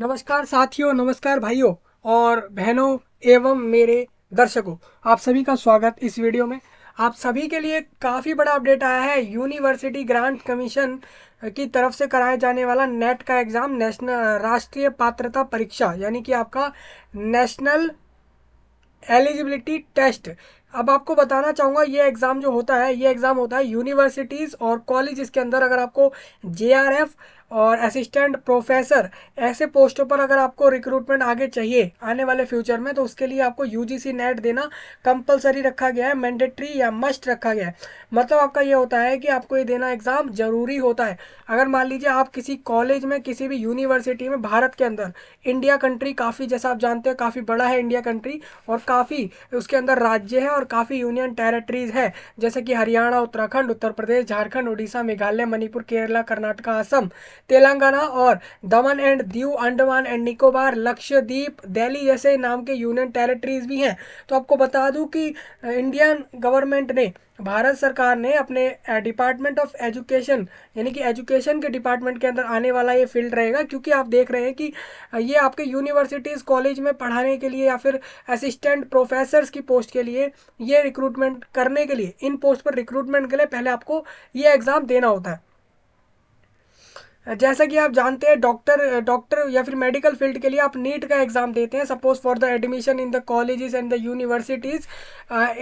नमस्कार साथियों नमस्कार भाइयों और बहनों एवं मेरे दर्शकों आप सभी का स्वागत इस वीडियो में आप सभी के लिए काफ़ी बड़ा अपडेट आया है यूनिवर्सिटी ग्रांट कमीशन की तरफ से कराया जाने वाला नेट का एग्ज़ाम नेशनल राष्ट्रीय पात्रता परीक्षा यानी कि आपका नेशनल एलिजिबिलिटी टेस्ट अब आपको बताना चाहूँगा ये एग्ज़ाम जो होता है ये एग्ज़ाम होता है यूनिवर्सिटीज़ और कॉलेज के अंदर अगर आपको जे आर एफ और असिस्टेंट प्रोफेसर ऐसे पोस्टों पर अगर आपको रिक्रूटमेंट आगे चाहिए आने वाले फ्यूचर में तो उसके लिए आपको यू नेट देना कंपलसरी रखा गया है मैंडेट्री या मस्ट रखा गया है मतलब आपका ये होता है कि आपको ये देना एग्ज़ाम ज़रूरी होता है अगर मान लीजिए आप किसी कॉलेज में किसी भी यूनिवर्सिटी में भारत के अंदर इंडिया कंट्री काफ़ी जैसा आप जानते हो काफ़ी बड़ा है इंडिया कंट्री और काफ़ी उसके अंदर राज्य हैं और काफ़ी यूनियन टेरेटरीज है जैसे कि हरियाणा उत्तराखंड उत्तर प्रदेश झारखंड उड़ीसा मेघालय मणिपुर केरला कर्नाटका असम तेलंगाना और दमन एंड दीव अंडमान एंड निकोबार लक्षद्वीप दिल्ली जैसे नाम के यूनियन टेरिटरीज भी हैं तो आपको बता दूं कि इंडियन गवर्नमेंट ने भारत सरकार ने अपने डिपार्टमेंट ऑफ एजुकेशन यानी कि एजुकेशन के डिपार्टमेंट के अंदर आने वाला ये फील्ड रहेगा क्योंकि आप देख रहे हैं कि ये आपके यूनिवर्सिटीज़ कॉलेज में पढ़ाने के लिए या फिर असिस्टेंट प्रोफेसर्स की पोस्ट के लिए ये रिक्रूटमेंट करने के लिए इन पोस्ट पर रिक्रूटमेंट के लिए पहले आपको ये एग्ज़ाम देना होता है जैसा कि आप जानते हैं डॉक्टर डॉक्टर या फिर मेडिकल फील्ड के लिए आप नीट का एग्ज़ाम देते हैं suppose for the admission in the colleges and the universities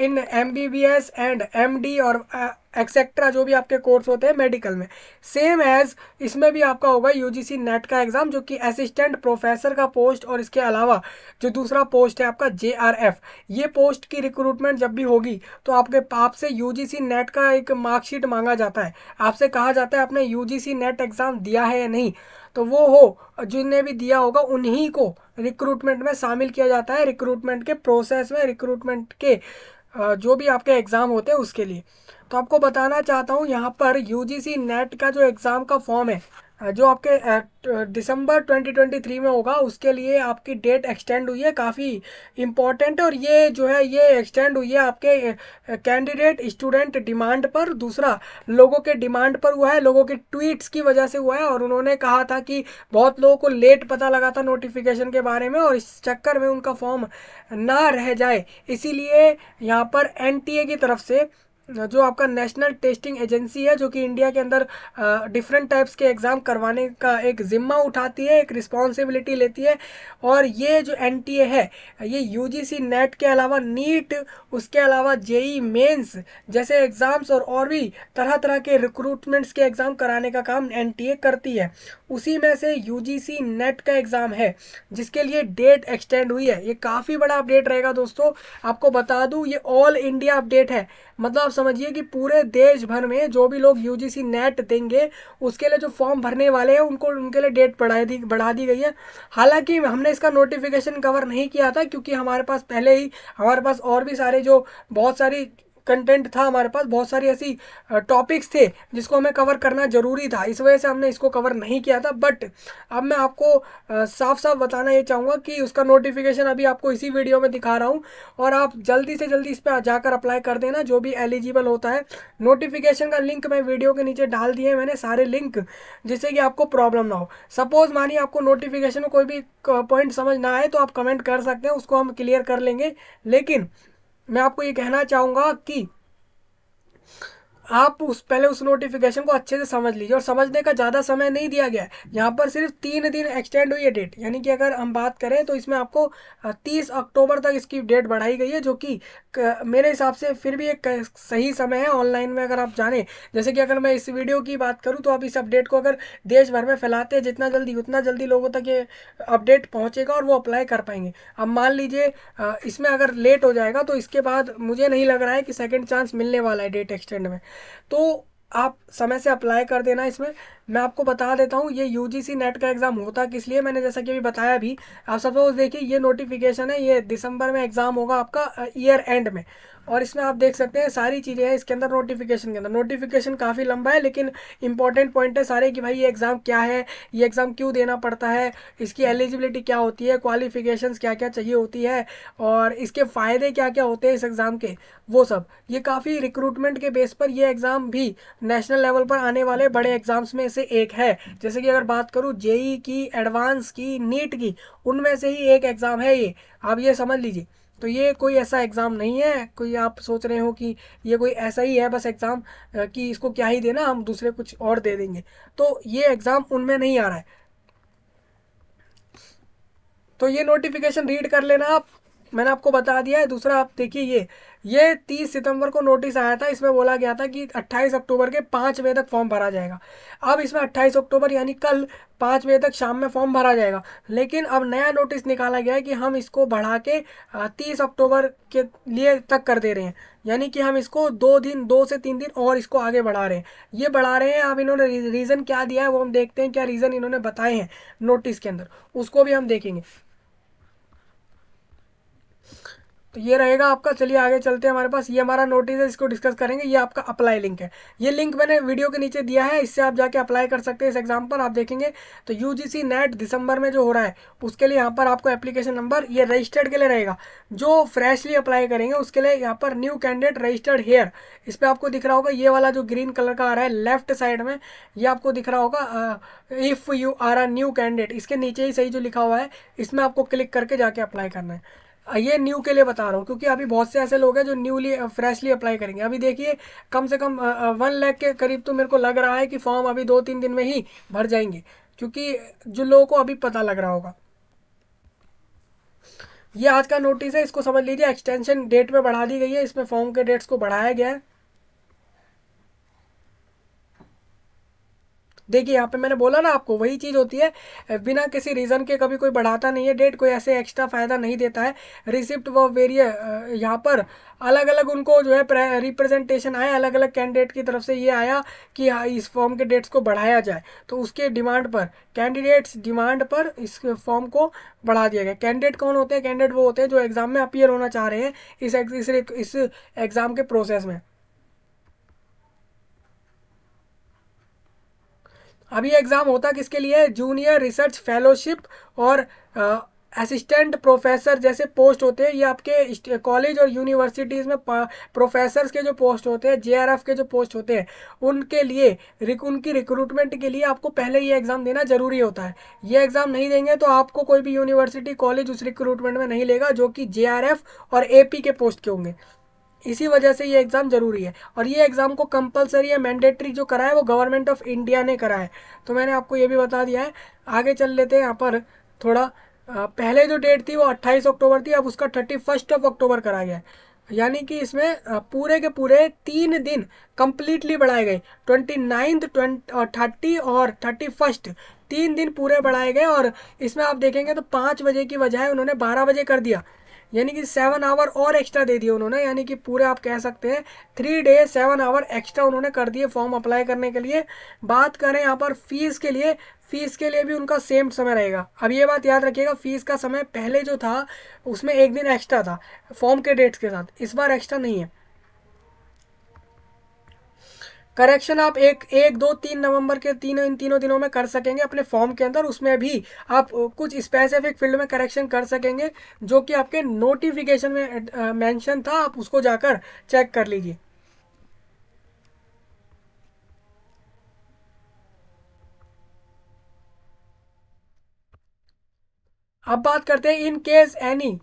in M B B S and M D और uh, एक्सेट्रा जो भी आपके कोर्स होते हैं मेडिकल में सेम एज इसमें भी आपका होगा यूजीसी नेट का एग्ज़ाम जो कि असिस्टेंट प्रोफेसर का पोस्ट और इसके अलावा जो दूसरा पोस्ट है आपका जे ये पोस्ट की रिक्रूटमेंट जब भी होगी तो आपके पाप से यू नेट का एक मार्कशीट मांगा जाता है आपसे कहा जाता है आपने यू नेट एग्ज़ाम दिया है या नहीं तो वो हो जिनने भी दिया होगा उन्हीं को रिक्रूटमेंट में शामिल किया जाता है रिक्रूटमेंट के प्रोसेस में रिक्रूटमेंट के जो भी आपके एग्ज़ाम होते हैं उसके लिए तो आपको बताना चाहता हूँ यहाँ पर यू नेट का जो एग्ज़ाम का फॉर्म है हाँ, जो आपके दिसंबर 2023 में होगा उसके लिए आपकी डेट एक्सटेंड हुई है काफ़ी इम्पॉर्टेंट और ये जो है ये एक्सटेंड हुई है आपके कैंडिडेट स्टूडेंट डिमांड पर दूसरा लोगों के डिमांड पर हुआ है लोगों के ट्वीट्स की वजह से हुआ है और उन्होंने कहा था कि बहुत लोगों को लेट पता लगा था नोटिफिकेशन के बारे में और इस चक्कर में उनका फॉर्म ना रह जाए इसीलिए यहाँ पर एन की तरफ से जो आपका नेशनल टेस्टिंग एजेंसी है जो कि इंडिया के अंदर डिफरेंट टाइप्स के एग्ज़ाम करवाने का एक ज़िम्मा उठाती है एक रिस्पॉन्सिबिलिटी लेती है और ये जो एन है ये यू नेट e के अलावा नीट e उसके अलावा जेई मेंस e जैसे एग्ज़ाम्स और और भी तरह तरह के रिक्रूटमेंट्स के एग्ज़ाम कराने का काम एन करती है उसी में से यू नेट का एग्ज़ाम है जिसके लिए डेट एक्सटेंड हुई है ये काफ़ी बड़ा अपडेट रहेगा दोस्तों आपको बता दूँ ये ऑल इंडिया अपडेट है मतलब समझिए कि पूरे देश भर में जो भी लोग सी नेट देंगे उसके लिए जो फॉर्म भरने वाले हैं उनको उनके लिए डेट बढ़ा दी बढ़ा दी गई है हालांकि हमने इसका नोटिफिकेशन कवर नहीं किया था क्योंकि हमारे पास पहले ही हमारे पास और भी सारे जो बहुत सारी कंटेंट था हमारे पास बहुत सारी ऐसी टॉपिक्स थे जिसको हमें कवर करना ज़रूरी था इस वजह से हमने इसको कवर नहीं किया था बट अब मैं आपको साफ साफ बताना ये चाहूँगा कि उसका नोटिफिकेशन अभी आपको इसी वीडियो में दिखा रहा हूँ और आप जल्दी से जल्दी इस पर जाकर अप्लाई कर देना जो भी एलिजिबल होता है नोटिफिकेशन का लिंक मैं वीडियो के नीचे डाल दिए मैंने सारे लिंक जिससे कि आपको प्रॉब्लम ना हो सपोज मानिए आपको नोटिफिकेशन में कोई भी पॉइंट समझ ना आए तो आप कमेंट कर सकते हैं उसको हम क्लियर कर लेंगे लेकिन मैं आपको ये कहना चाहूँगा कि आप उस पहले उस नोटिफिकेशन को अच्छे से समझ लीजिए और समझने का ज़्यादा समय नहीं दिया गया है यहाँ पर सिर्फ तीन दिन एक्सटेंड हुई है डेट यानी कि अगर हम बात करें तो इसमें आपको तीस अक्टूबर तक इसकी डेट बढ़ाई गई है जो कि मेरे हिसाब से फिर भी एक सही समय है ऑनलाइन में अगर आप जाने जैसे कि अगर मैं इस वीडियो की बात करूँ तो आप इस अपडेट को अगर देश भर में फैलाते हैं जितना जल्दी उतना जल्दी लोगों तक ये अपडेट पहुँचेगा और वो अप्लाई कर पाएंगे अब मान लीजिए इसमें अगर लेट हो जाएगा तो इसके बाद मुझे नहीं लग रहा है कि सेकेंड चांस मिलने वाला है डेट एक्सटेंड में तो आप समय से अप्लाई कर देना इसमें मैं आपको बता देता हूँ ये यू जी सी नेट का एग्ज़ाम होता किस लिए मैंने जैसा कि अभी बताया भी आप सपोज देखिए ये नोटिफिकेशन है ये दिसंबर में एग्ज़ाम होगा आपका ईयर uh, एंड में और इसमें आप देख सकते हैं सारी चीज़ें हैं इसके अंदर नोटिफिकेशन के अंदर नोटिफिकेशन काफ़ी लंबा है लेकिन इंपॉर्टेंट पॉइंट है सारे कि भाई ये एग्ज़ाम क्या है ये एग्ज़ाम क्यों देना पड़ता है इसकी एलिजिबिलिटी क्या होती है क्वालिफिकेशन क्या क्या चाहिए होती है और इसके फ़ायदे क्या क्या होते हैं इस एग्ज़ाम के वो सब ये काफ़ी रिक्रूटमेंट के बेस पर ये एग्ज़ाम भी नेशनल लेवल पर आने वाले बड़े एग्ज़ाम्स में से एक है जैसे कि अगर बात करूँ जेई की एडवांस की नीट की उनमें से ही एक एग्ज़ाम है ये आप ये समझ लीजिए तो ये कोई ऐसा एग्ज़ाम नहीं है कोई आप सोच रहे हो कि ये कोई ऐसा ही है बस एग्ज़ाम कि इसको क्या ही देना हम दूसरे कुछ और दे देंगे तो ये एग्ज़ाम उनमें नहीं आ रहा है तो ये नोटिफिकेशन रीड कर लेना आप मैंने आपको बता दिया है दूसरा आप देखिए ये ये 30 सितंबर को नोटिस आया था इसमें बोला गया था कि 28 अक्टूबर के पाँच बजे तक फॉर्म भरा जाएगा अब इसमें 28 अक्टूबर यानी कल पाँच बजे तक शाम में फॉर्म भरा जाएगा लेकिन अब नया नोटिस निकाला गया है कि हम इसको बढ़ा के तीस अक्टूबर के लिए तक कर दे रहे हैं यानी कि हम इसको दो दिन दो से तीन दिन और इसको आगे बढ़ा रहे हैं ये बढ़ा रहे हैं अब इन्होंने रीज़न क्या दिया है वो हम देखते हैं क्या रीज़न इन्होंने बताए हैं नोटिस के अंदर उसको भी हम देखेंगे तो ये रहेगा आपका चलिए आगे चलते हैं हमारे पास ये हमारा नोटिस है इसको डिस्कस करेंगे ये आपका अप्लाई लिंक है ये लिंक मैंने वीडियो के नीचे दिया है इससे आप जाके अप्लाई कर सकते हैं इस एग्जाम पर आप देखेंगे तो यू जी नेट दिसंबर में जो हो रहा है उसके लिए यहाँ पर आपको एप्लीकेशन नंबर ये रजिस्टर्ड के लिए रहेगा जो फ्रेशली अप्लाई करेंगे उसके लिए यहाँ पर न्यू कैंडिडेट रजिस्टर्ड हेयर इस पर आपको दिख रहा होगा ये वाला जो ग्रीन कलर का आ रहा है लेफ्ट साइड में ये आपको दिख रहा होगा if you are a new candidate इसके नीचे ही सही जो लिखा हुआ है इसमें आपको क्लिक करके जाके अप्लाई करना है ये न्यू के लिए बता रहा हूँ क्योंकि अभी बहुत से ऐसे लोग हैं जो न्यूली फ्रेशली अप्लाई करेंगे अभी देखिए कम से कम वन लैख के करीब तो मेरे को लग रहा है कि फॉर्म अभी दो तीन दिन में ही भर जाएंगे क्योंकि जो लोगों को अभी पता लग रहा होगा ये आज का नोटिस है इसको समझ लीजिए एक्सटेंशन डेट में बढ़ा दी गई है इसमें फॉर्म के डेट्स को बढ़ाया गया है देखिए यहाँ पे मैंने बोला ना आपको वही चीज़ होती है बिना किसी रीज़न के कभी कोई बढ़ाता नहीं है डेट कोई ऐसे एक्स्ट्रा फ़ायदा नहीं देता है रिसिप्ट व वेरिय यहाँ पर अलग अलग उनको जो है रिप्रेजेंटेशन आया अलग अलग कैंडिडेट की तरफ से ये आया कि हाँ, इस फॉर्म के डेट्स को बढ़ाया जाए तो उसके डिमांड पर कैंडिडेट्स डिमांड पर इस फॉर्म को बढ़ा दिया गया कैंडिडेट कौन होते हैं कैंडिडेट वो होते हैं जो एग्ज़ाम में अपियर होना चाह रहे हैं इस इस एग्ज़ाम के प्रोसेस में अब ये एग्ज़ाम होता किसके लिए जूनियर रिसर्च फेलोशिप और असिस्टेंट प्रोफेसर जैसे पोस्ट होते हैं ये आपके कॉलेज और यूनिवर्सिटीज़ में प्रोफेसर्स के जो पोस्ट होते हैं जेआरएफ के जो पोस्ट होते हैं उनके लिए रिक, उनकी रिक्रूटमेंट के लिए आपको पहले ये एग्ज़ाम देना ज़रूरी होता है ये एग्ज़ाम नहीं देंगे तो आपको कोई भी यूनिवर्सिटी कॉलेज उस रिक्रूटमेंट में नहीं लेगा जो कि जे और ए के पोस्ट के होंगे इसी वजह से ये एग्ज़ाम ज़रूरी है और ये एग्ज़ाम को कंपलसरी या मैंडेटरी जो करा है वो गवर्नमेंट ऑफ इंडिया ने करा है तो मैंने आपको ये भी बता दिया है आगे चल लेते हैं यहाँ पर थोड़ा पहले जो डेट थी वो 28 अक्टूबर थी अब उसका फर्स्ट ऑफ अक्टूबर करा गया है यानी कि इसमें पूरे के पूरे तीन दिन कम्प्लीटली बढ़ाए गए ट्वेंटी नाइन्थ थर्टी और थर्टी फर्स्ट तीन दिन पूरे बढ़ाए गए और इसमें आप देखेंगे तो पाँच बजे की बजाय उन्होंने बारह बजे कर दिया यानी कि सेवन आवर और एक्स्ट्रा दे दिए उन्होंने यानी कि पूरे आप कह सकते हैं three day seven hour extra उन्होंने कर दिए फॉर्म अप्लाई करने के लिए बात करें यहाँ पर फीस के लिए फीस के लिए भी उनका सेम समय रहेगा अब ये बात याद रखिएगा फीस का समय पहले जो था उसमें एक दिन एक्स्ट्रा था फॉर्म के डेट्स के साथ इस बार एक्स्ट्रा नहीं है करेक्शन आप एक एक दो तीन नवंबर के तीनों इन तीनों दिनों में कर सकेंगे अपने फॉर्म के अंदर उसमें भी आप कुछ स्पेसिफिक फील्ड में करेक्शन कर सकेंगे जो कि आपके नोटिफिकेशन में मेंशन था आप उसको जाकर चेक कर लीजिए अब बात करते हैं इन केस एनी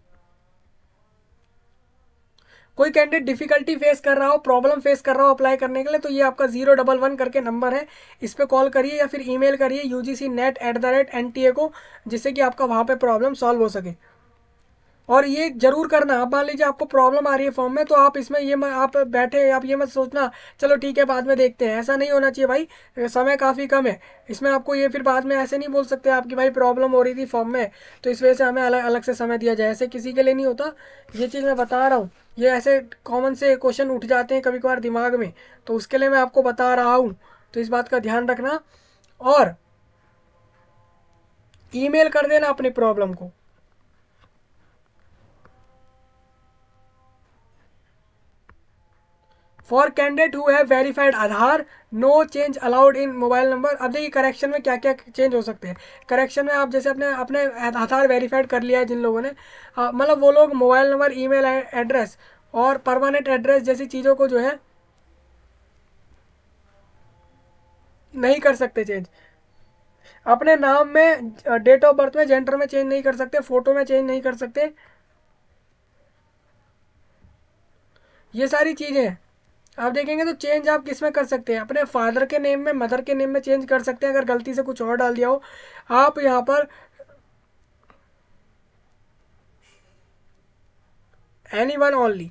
कोई कैंडिडेट डिफिकल्टी फेस कर रहा हो प्रॉब्लम फेस कर रहा हो अप्लाई करने के लिए तो ये आपका जीरो डबल वन करके नंबर है इस पर कॉल करिए या फिर ईमेल करिए U G C NET at the rate N T A को जिससे कि आपका वहाँ पर प्रॉब्लम सॉल्व हो सके और ये जरूर करना आप मान लीजिए आपको प्रॉब्लम आ रही है फॉर्म में तो आप इसमें ये मत आप बैठे आप ये मत सोचना चलो ठीक है बाद में देखते हैं ऐसा नहीं होना चाहिए भाई समय काफ़ी कम है इसमें आपको ये फिर बाद में ऐसे नहीं बोल सकते आपकी भाई प्रॉब्लम हो रही थी फॉर्म में तो इस वजह से हमें अलग अलग से समय दिया जाए ऐसे किसी के लिए नहीं होता ये चीज़ मैं बता रहा हूँ ये ऐसे कॉमन से क्वेश्चन उठ जाते हैं कभी कभार दिमाग में तो उसके लिए मैं आपको बता रहा हूँ तो इस बात का ध्यान रखना और ईमेल कर देना अपनी प्रॉब्लम को for candidate who have verified Aadhaar no change allowed in mobile number अब देखिए करेक्शन में क्या क्या चेंज हो सकते हैं करेक्शन में आप जैसे अपने अपने आधार वेरीफाइड कर लिया है जिन लोगों ने हाँ, मतलब वो लोग मोबाइल नंबर ई एड्रेस और परमानेंट एड्रेस जैसी चीज़ों को जो है नहीं कर सकते चेंज अपने नाम में डेट ऑफ बर्थ में जेंडर में चेंज नहीं कर सकते फोटो में चेंज नहीं कर सकते ये सारी चीज़ें आप देखेंगे तो चेंज आप किस में कर सकते हैं अपने फादर के नेम में मदर के नेम में चेंज कर सकते हैं अगर गलती से कुछ और डाल दिया हो आप यहाँ पर एनी वन ओनली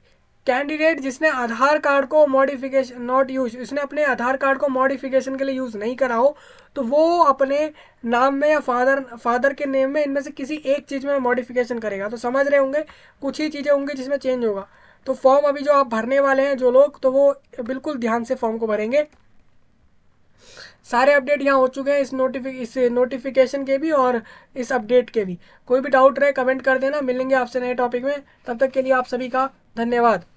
कैंडिडेट जिसने आधार कार्ड को मॉडिफिकेशन नॉट यूज इसने अपने आधार कार्ड को मॉडिफिकेशन के लिए यूज़ नहीं करा हो तो वो अपने नाम में या फादर फादर के नेम में इनमें से किसी एक चीज़ में मॉडिफिकेशन करेगा तो समझ रहे होंगे कुछ ही चीज़ें होंगी जिसमें चेंज होगा तो फॉर्म अभी जो आप भरने वाले हैं जो लोग तो वो बिल्कुल ध्यान से फॉर्म को भरेंगे सारे अपडेट यहाँ हो चुके हैं इस नोटिफिक इस नोटिफिकेशन के भी और इस अपडेट के भी कोई भी डाउट रहे कमेंट कर देना मिलेंगे आपसे नए टॉपिक में तब तक के लिए आप सभी का धन्यवाद